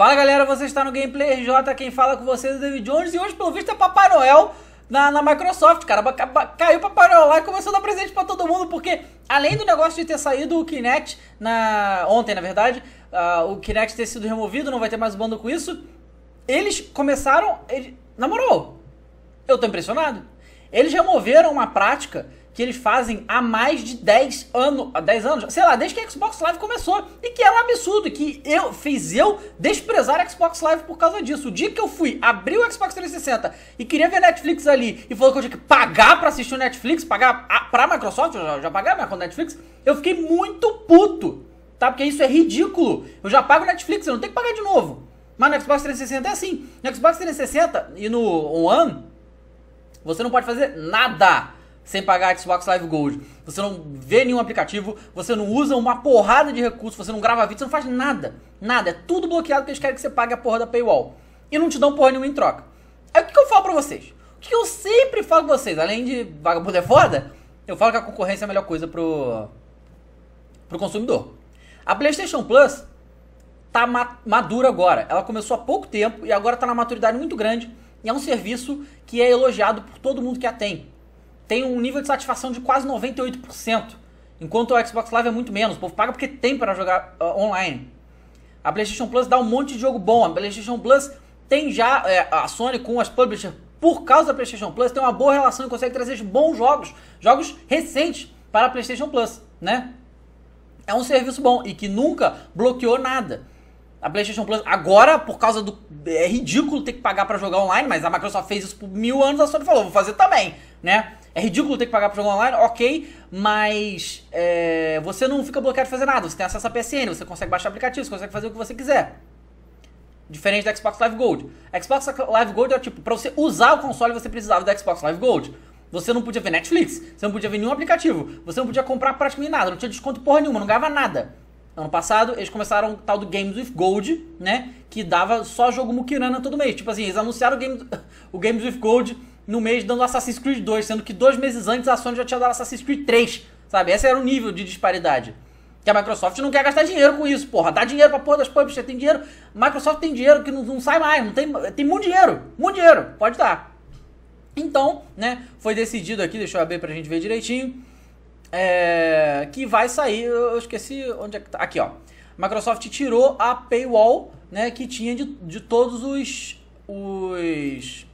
Fala galera, você está no Gameplay RJ, quem fala com vocês é o David Jones e hoje pelo visto é Papai Noel na, na Microsoft, cara, caiu Papai Noel lá e começou a dar presente para todo mundo porque além do negócio de ter saído o Kinect na ontem na verdade, uh, o Kinect ter sido removido, não vai ter mais bando com isso, eles começaram, ele, namorou eu tô impressionado, eles removeram uma prática que eles fazem há mais de 10 anos, 10 anos, sei lá, desde que a Xbox Live começou, e que é um absurdo, que eu fiz eu desprezar a Xbox Live por causa disso. O dia que eu fui abrir o Xbox 360 e queria ver Netflix ali, e falou que eu tinha que pagar para assistir o Netflix, pagar a, pra Microsoft, eu já, já a minha conta Netflix, eu fiquei muito puto, tá? Porque isso é ridículo. Eu já pago Netflix, eu não tenho que pagar de novo. Mas no Xbox 360 é assim. No Xbox 360 e no One, você não pode fazer nada sem pagar Xbox Live Gold, você não vê nenhum aplicativo, você não usa uma porrada de recursos, você não grava vídeo, você não faz nada. Nada. É tudo bloqueado que eles querem que você pague a porra da paywall. E não te dão porra nenhuma em troca. Aí o que, que eu falo pra vocês? O que eu sempre falo pra vocês, além de vagabundo é foda, eu falo que a concorrência é a melhor coisa pro, pro consumidor. A PlayStation Plus tá ma madura agora. Ela começou há pouco tempo e agora tá na maturidade muito grande. E é um serviço que é elogiado por todo mundo que a tem tem um nível de satisfação de quase 98%, enquanto o Xbox Live é muito menos. O povo paga porque tem para jogar uh, online. A PlayStation Plus dá um monte de jogo bom. A PlayStation Plus tem já é, a Sony com as publishers por causa da PlayStation Plus tem uma boa relação e consegue trazer bons jogos, jogos recentes para a PlayStation Plus, né? É um serviço bom e que nunca bloqueou nada. A PlayStation Plus agora por causa do é ridículo ter que pagar para jogar online, mas a Microsoft fez isso por mil anos, a Sony falou vou fazer também, né? É ridículo ter que pagar por jogo online, ok, mas é, você não fica bloqueado de fazer nada. Você tem acesso à PSN, você consegue baixar aplicativos, você consegue fazer o que você quiser. Diferente da Xbox Live Gold. A Xbox Live Gold era é, tipo, pra você usar o console você precisava da Xbox Live Gold. Você não podia ver Netflix, você não podia ver nenhum aplicativo, você não podia comprar praticamente nada, não tinha desconto porra nenhuma, não ganhava nada. Ano passado, eles começaram o tal do Games with Gold, né? Que dava só jogo muquirana todo mês. Tipo assim, eles anunciaram o Games, o Games with Gold no mês dando Assassin's Creed 2, sendo que dois meses antes a Sony já tinha dado Assassin's Creed 3, sabe? Esse era o nível de disparidade. Que a Microsoft não quer gastar dinheiro com isso, porra. Dá dinheiro pra porra das publishers, tem dinheiro. Microsoft tem dinheiro que não, não sai mais, não tem, tem muito dinheiro, muito dinheiro, pode dar. Então, né, foi decidido aqui, deixa eu abrir pra gente ver direitinho, é, que vai sair, eu esqueci onde é que tá, aqui ó. Microsoft tirou a paywall, né, que tinha de, de todos os, os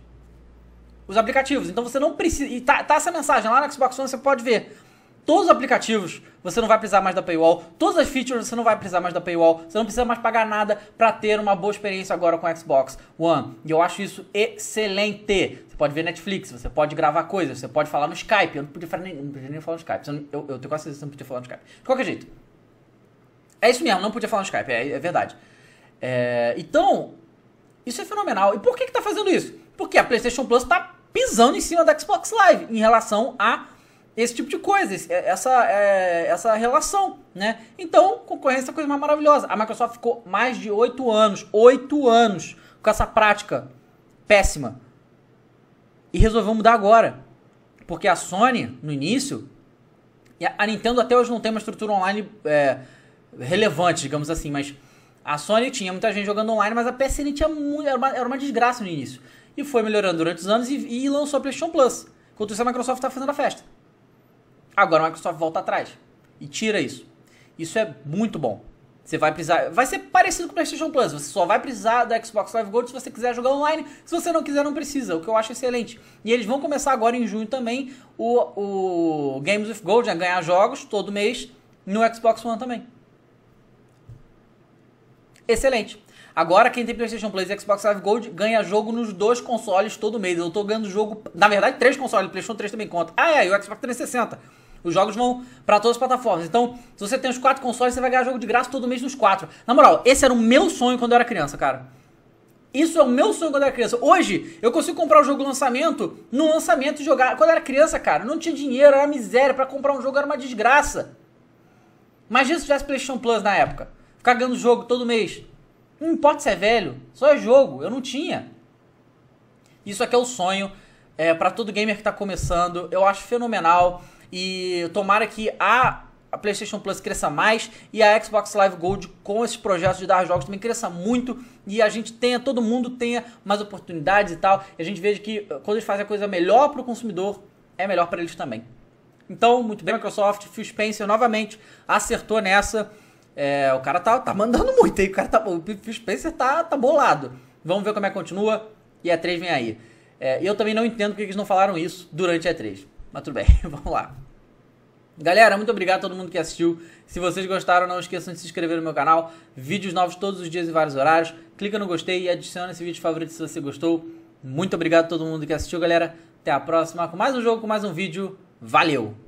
os aplicativos. Então você não precisa. E tá, tá essa mensagem lá no Xbox One, você pode ver todos os aplicativos você não vai precisar mais da paywall, todas as features você não vai precisar mais da paywall, você não precisa mais pagar nada para ter uma boa experiência agora com o Xbox One. E eu acho isso excelente. Você pode ver Netflix, você pode gravar coisas, você pode falar no Skype. Eu não podia, nem, não podia nem falar no Skype, eu, eu, eu tenho quase certeza que não podia falar no Skype. De qualquer jeito. É isso mesmo, não podia falar no Skype, é, é verdade. É, então, isso é fenomenal. E por que, que tá fazendo isso? Porque a PlayStation Plus está pisando em cima da Xbox Live em relação a esse tipo de coisa, é, essa, é, essa relação, né? Então, concorrência é a coisa mais maravilhosa. A Microsoft ficou mais de oito anos, oito anos, com essa prática péssima. E resolveu mudar agora. Porque a Sony, no início, a Nintendo até hoje não tem uma estrutura online é, relevante, digamos assim, mas a Sony tinha muita gente jogando online, mas a PSN tinha muito, era, uma, era uma desgraça no início e foi melhorando durante os anos e, e lançou a PlayStation Plus. Enquanto isso, a Microsoft está fazendo a festa. Agora a Microsoft volta atrás e tira isso. Isso é muito bom. Você vai precisar. Vai ser parecido com o PlayStation Plus. Você só vai precisar da Xbox Live Gold se você quiser jogar online. Se você não quiser, não precisa. O que eu acho excelente. E eles vão começar agora em junho também o, o Games with Gold, a né, ganhar jogos todo mês no Xbox One também. Excelente. Agora quem tem PlayStation Plus e Xbox Live Gold ganha jogo nos dois consoles todo mês. Eu tô ganhando jogo, na verdade, três consoles, PlayStation 3 também conta. Ah, é, e o Xbox 360. Os jogos vão para todas as plataformas. Então, se você tem os quatro consoles, você vai ganhar jogo de graça todo mês nos quatro. Na moral, esse era o meu sonho quando eu era criança, cara. Isso é o meu sonho quando eu era criança. Hoje, eu consigo comprar o um jogo lançamento no lançamento e jogar. Quando eu era criança, cara, não tinha dinheiro, era miséria. para comprar um jogo era uma desgraça. Imagina se tivesse PlayStation Plus na época. Ficar ganhando jogo todo mês. Não importa se é velho, só é jogo. Eu não tinha. Isso aqui é o sonho é, para todo gamer que tá começando. Eu acho fenomenal. E tomara que a a PlayStation Plus cresça mais e a Xbox Live Gold com esses projetos de dar jogos também cresça muito e a gente tenha, todo mundo tenha mais oportunidades e tal. E a gente veja que eh, quando eles fazem a coisa melhor para o consumidor, é melhor para eles também. Então, muito bem, Microsoft, Phil Spencer novamente acertou nessa. É, o cara tá, tá mandando muito aí. O cara tá. O Phil Spencer tá, tá bolado. Vamos ver como é que continua. E a 3 vem aí. É, eu também não entendo porque eles não falaram isso durante a E3. Mas tudo bem, vamos lá. Galera, muito obrigado a todo mundo que assistiu. Se vocês gostaram, não esqueçam de se inscrever no meu canal. Vídeos novos todos os dias em vários horários. Clica no gostei e adiciona esse vídeo favorito se você gostou. Muito obrigado a todo mundo que assistiu, galera. Até a próxima com mais um jogo, com mais um vídeo. Valeu!